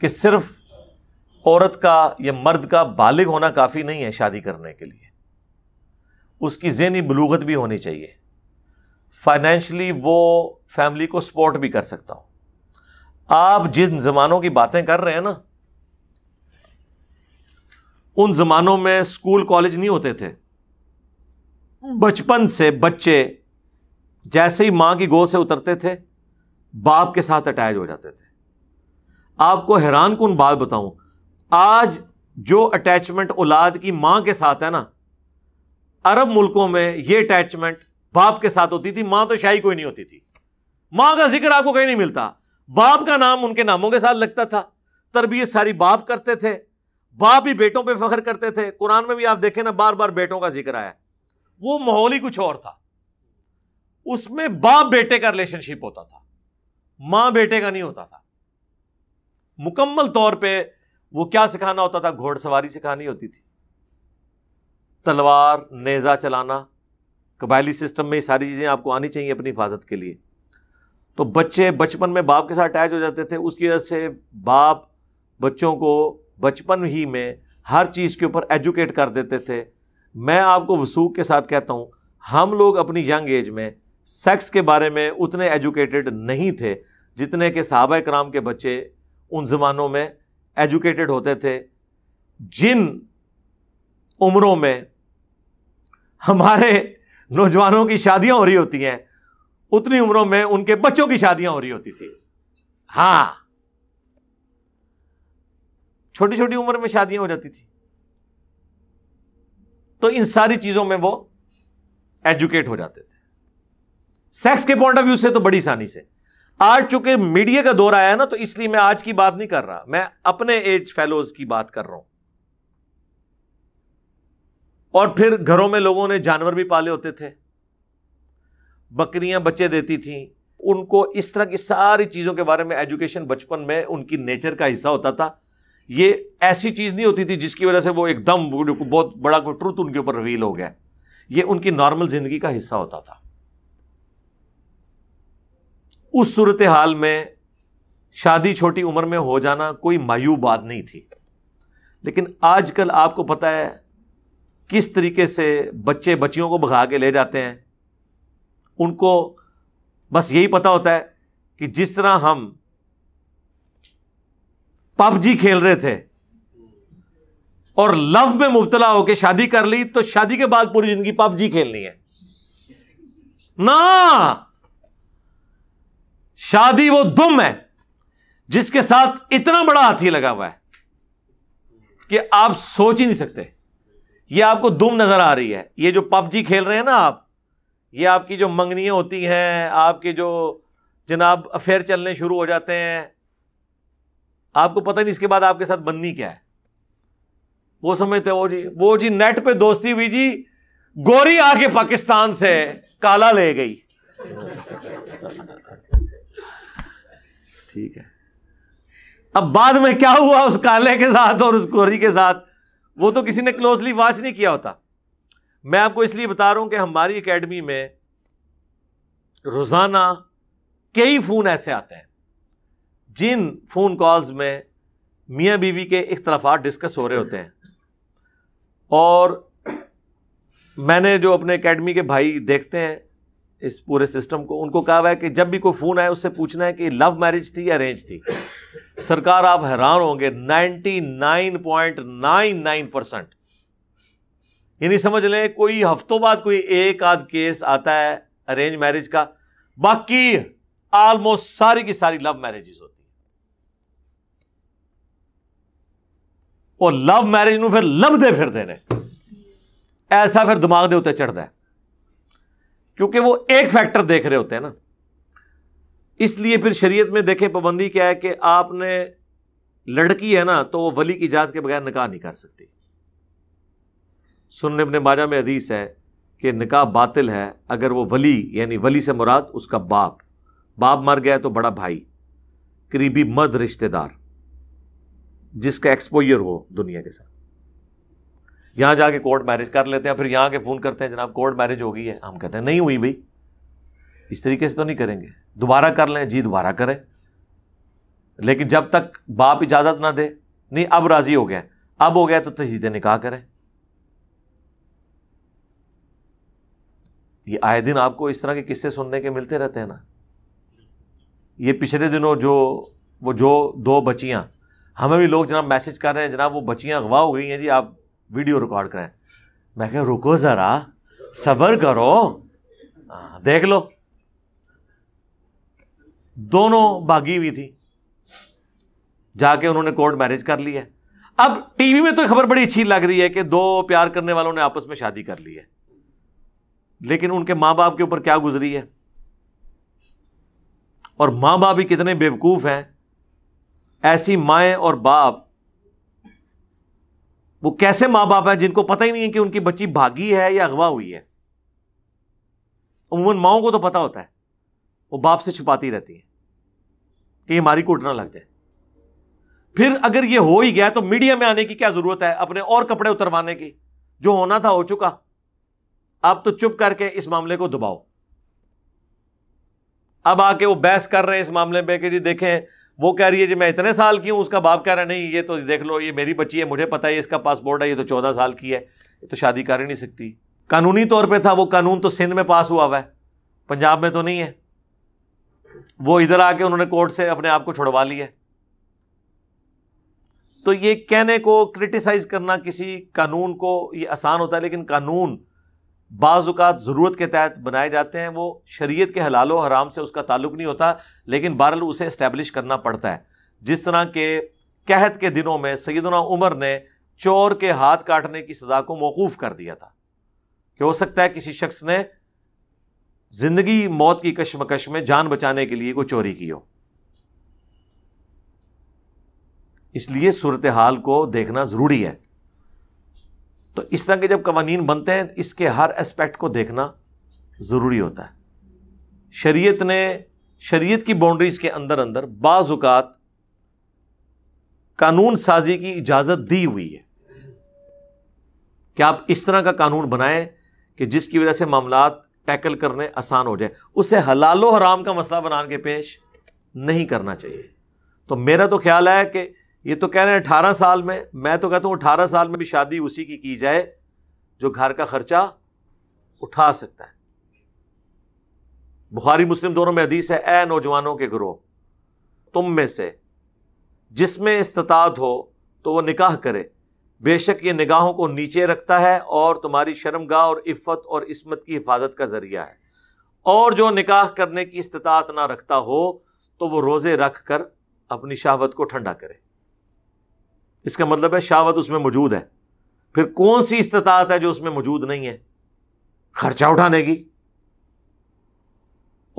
कि सिर्फ औरत का या मर्द का बालिग होना काफ़ी नहीं है शादी करने के लिए उसकी जहनी बलूगत भी होनी चाहिए फाइनेंशली वो फैमिली को सपोर्ट भी कर सकता हो आप जिन जमानों की बातें कर रहे हैं ना उन जमानों में स्कूल कॉलेज नहीं होते थे बचपन से बच्चे जैसे ही माँ की गोद से उतरते थे बाप के साथ अटैच हो जाते थे आपको हैरान कन बात बताऊं आज जो अटैचमेंट औलाद की मां के साथ है ना अरब मुल्कों में ये अटैचमेंट बाप के साथ होती थी मां तो शाही कोई नहीं होती थी मां का जिक्र आपको कहीं नहीं मिलता बाप का नाम उनके नामों के साथ लगता था तरबियत सारी बाप करते थे बाप ही बेटों पर फख्र करते थे कुरान में भी आप देखें ना बार बार बेटों का जिक्र आया वो माहौल ही कुछ और था उसमें बाप बेटे का रिलेशनशिप होता था मां बेटे का नहीं होता था मुकम्मल तौर पे वो क्या सिखाना होता था घोड़सवारी सिखानी होती थी तलवार नेज़ा चलाना कबायली सिस्टम में ये सारी चीज़ें आपको आनी चाहिए अपनी हिफाजत के लिए तो बच्चे बचपन में बाप के साथ अटैच हो जाते थे उसकी वजह से बाप बच्चों को बचपन ही में हर चीज़ के ऊपर एजुकेट कर देते थे मैं आपको वसूख के साथ कहता हूँ हम लोग अपनी यंग एज में सेक्स के बारे में उतने एजुकेटेड नहीं थे जितने के सहाबा कराम के बच्चे उन ज़मानों में एजुकेटेड होते थे जिन उम्रों में हमारे नौजवानों की शादियां हो रही होती हैं उतनी उम्रों में उनके बच्चों की शादियां हो रही होती थी हाँ छोटी छोटी उम्र में शादियां हो जाती थी तो इन सारी चीजों में वो एजुकेट हो जाते थे सेक्स के पॉइंट ऑफ व्यू से तो बड़ी आसानी से आज चूंकि मीडिया का दौर आया ना तो इसलिए मैं आज की बात नहीं कर रहा मैं अपने एज फेलोज की बात कर रहा हूं और फिर घरों में लोगों ने जानवर भी पाले होते थे बकरियां बच्चे देती थी उनको इस तरह की सारी चीज़ों के बारे में एजुकेशन बचपन में उनकी नेचर का हिस्सा होता था ये ऐसी चीज़ नहीं होती थी जिसकी वजह से वो एकदम बहुत बड़ा कोई ट्रुथ उनके ऊपर रिवील हो गया ये उनकी नॉर्मल ज़िंदगी का हिस्सा होता था उस सूरत हाल में शादी छोटी उम्र में हो जाना कोई मायू बात नहीं थी लेकिन आजकल आपको पता है किस तरीके से बच्चे बच्चियों को भगा के ले जाते हैं उनको बस यही पता होता है कि जिस तरह हम पबजी खेल रहे थे और लव में मुबतला होकर शादी कर ली तो शादी के बाद पूरी जिंदगी पबजी खेलनी है ना शादी वो दुम है जिसके साथ इतना बड़ा हाथी लगा हुआ है कि आप सोच ही नहीं सकते ये आपको दुम नजर आ रही है ये जो पबजी खेल रहे हैं ना आप ये आपकी जो मंगनियां होती हैं आपके जो जनाब अफेयर चलने शुरू हो जाते हैं आपको पता नहीं इसके बाद आपके साथ बननी क्या है वो समझते वो जी वो जी नेट पे दोस्ती हुई जी गोरी आके पाकिस्तान से काला ले गई ठीक है अब बाद में क्या हुआ उस काले के साथ और उस कोरी के साथ वो तो किसी ने क्लोजली वॉच नहीं किया होता मैं आपको इसलिए बता रहा हूं कि हमारी एकेडमी में रोज़ाना कई फ़ोन ऐसे आते हैं जिन फ़ोन कॉल्स में मियाँ बीवी के इख्तलाफा डिस्कस हो रहे होते हैं और मैंने जो अपने एकेडमी के भाई देखते हैं इस पूरे सिस्टम को उनको कहा हुआ है कि जब भी कोई फ़ोन आए उससे पूछना है कि लव मैरिज थी या अरेंज थी सरकार आप हैरान होंगे 99.99 परसेंट यानी समझ लें कोई हफ्तों बाद कोई एक आध केस आता है अरेंज मैरिज का बाकी ऑलमोस्ट सारी की सारी लव मैरिजेस होती है और लव मैरिज में फिर दे फिर देने ऐसा फिर दिमाग दे उतर चढ़ता है क्योंकि वो एक फैक्टर देख रहे होते हैं ना इसलिए फिर शरीयत में देखें पाबंदी क्या है कि आपने लड़की है ना तो वो वली की इजाज़त के बगैर निकाह नहीं कर सकती सुनने अपने माजा में अदीस है कि निकाह बातिल है अगर वो वली यानी वली से मुराद उसका बाप बाप मर गया तो बड़ा भाई करीबी मद रिश्तेदार जिसका एक्सपोयर हो दुनिया के साथ यहाँ जाके कोर्ट मैरिज कर लेते हैं फिर यहाँ के फ़ोन करते हैं जनाब कोर्ट मैरिज हो गई है हम कहते हैं नहीं हुई भाई इस तरीके से तो नहीं करेंगे दोबारा कर लें जी दोबारा करें लेकिन जब तक बाप इजाज़त ना दे नहीं अब राज़ी हो गया अब हो गया तो तजीद निकाह करें ये आए दिन आपको इस तरह के किस्से सुनने के मिलते रहते हैं ना ये पिछले दिनों जो वो जो दो बच्चियां हमें भी लोग जनाब मैसेज कर रहे हैं जनाब वो बचियां अगवा हो गई हैं जी आप वीडियो रिकॉर्ड करें मैं कह रुको ज़रा सबर करो आ, हाँ, देख लो दोनों भागी हुई थी जाके उन्होंने कोर्ट मैरिज कर ली है अब टीवी में तो खबर बड़ी अच्छी लग रही है कि दो प्यार करने वालों ने आपस में शादी कर ली है लेकिन उनके मां बाप के ऊपर क्या गुजरी है और मां बाप भी कितने बेवकूफ़ हैं ऐसी माए और बाप वो कैसे मां बाप है जिनको पता ही नहीं है कि उनकी बच्ची भागी है या अगवा हुई है उमूमन माओ को तो पता होता है वो बाप से छुपाती रहती है कि हमारी कुट लग जाए फिर अगर ये हो ही गया तो मीडिया में आने की क्या जरूरत है अपने और कपड़े उतरवाने की जो होना था हो चुका आप तो चुप करके इस मामले को दबाओ अब आके वो बहस कर रहे हैं इस मामले में कि जी देखें वो कह रही है जी मैं इतने साल की हूँ उसका बाप कह रहा नहीं ये तो देख लो ये मेरी बच्ची है मुझे पता है इसका पासपोर्ट है ये तो चौदह साल की है ये तो शादी कर ही नहीं सकती कानूनी तौर पर था वो कानून तो सिंध में पास हुआ हुआ है पंजाब में तो नहीं है वो इधर आके उन्होंने कोर्ट से अपने आप को छुड़वा लिया तो ये कहने को क्रिटिसाइज करना किसी कानून को ये आसान होता है लेकिन कानून बाज़ात ज़रूरत के तहत बनाए जाते हैं वो शरीयत के हलाल हराम से उसका ताल्लुक नहीं होता लेकिन बहरल उसे इस्टेब्लिश करना पड़ता है जिस तरह के कहत के दिनों में सैदना उमर ने चोर के हाथ काटने की सज़ा को मौकूफ़ कर दिया था कि हो सकता है किसी शख्स ने ज़िंदगी मौत की कशमकश में जान बचाने के लिए कोई चोरी की हो इसलिए सूरत हाल को देखना ज़रूरी है तो इस तरह के जब कवानीन बनते हैं इसके हर एस्पेक्ट को देखना ज़रूरी होता है शरीयत ने शरीयत की बाउंड्रीज़ के अंदर अंदर बाज़ात कानून साजी की इजाज़त दी हुई है कि आप इस तरह का कानून बनाएं कि जिसकी वजह से मामला टैकल करने आसान हो जाए उसे हलालो हराम का मसला बना के पेश नहीं करना चाहिए तो मेरा तो ख्याल है कि ये तो कह रहे हैं अठारह साल में मैं तो कहता हूं अठारह साल में भी शादी उसी की की जाए जो घर का खर्चा उठा सकता है बुखारी मुस्लिम दोनों में हदीस है ए नौजवानों के ग्रोह तुम में से जिसमें इस्तात हो तो वह निकाह करे बेशक ये निगाहों को नीचे रखता है और तुम्हारी शर्मगाह और इफ्फत और इसमत की हिफाजत का ज़रिया है और जो निकाह करने की इस्तात ना रखता हो तो वो रोज़े रख कर अपनी शहावत को ठंडा करे इसका मतलब है शावत उसमें मौजूद है फिर कौन सी इस्तात है जो उसमें मौजूद नहीं है खर्चा उठाने की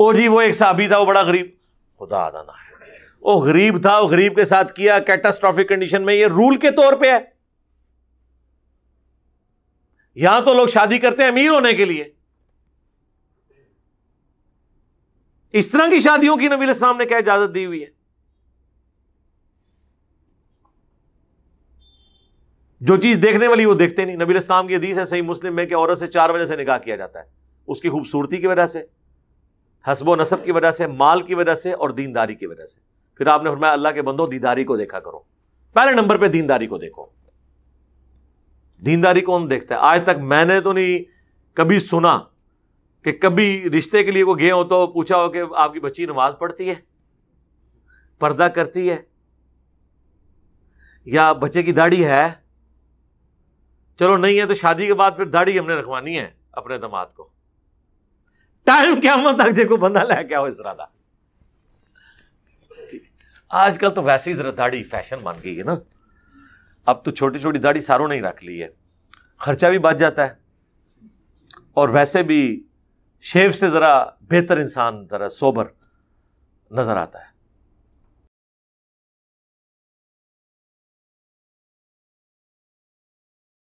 ओ जी वो एक साबी था वो बड़ा गरीब खुदा आदाना है वो गरीब था वो गरीब के साथ किया कैटास्ट्रॉफिक कंडीशन में ये रूल के तौर पे है यहां तो लोग शादी करते हैं अमीर होने के लिए इस तरह की शादियों की नबील इस्लाम ने क्या इजाजत दी हुई है जो चीज देखने वाली वो देखते नहीं नबी इस्लाम की हदीस है सही मुस्लिम में कि औरत से चार वजह से निकाह किया जाता है उसकी खूबसूरती की वजह से हसबो नसब की वजह से माल की वजह से और दीनदारी की वजह से फिर आपने फरमाया अल्लाह के बंदो दीदारी को देखा करो पहले नंबर पर दीनदारी को देखो दीनदारी कौन देखता है आज तक मैंने तो नहीं कभी सुना कि कभी रिश्ते के लिए वो गए हो तो पूछा हो कि आपकी बच्ची नमाज पढ़ती है पर्दा करती है या बच्चे की दाढ़ी है चलो नहीं है तो शादी के बाद फिर दाढ़ी हमने रखवानी है अपने दमाद को टाइम क्या मत तक देखो बंदा लै क्या हो इस तरह का आजकल तो वैसे ही जरा दाढ़ी फैशन बन गई है ना अब तो छोटी छोटी दाढ़ी सारों नहीं रख ली है खर्चा भी बच जाता है और वैसे भी शेव से ज़रा बेहतर इंसान ज़रा सोबर नज़र आता है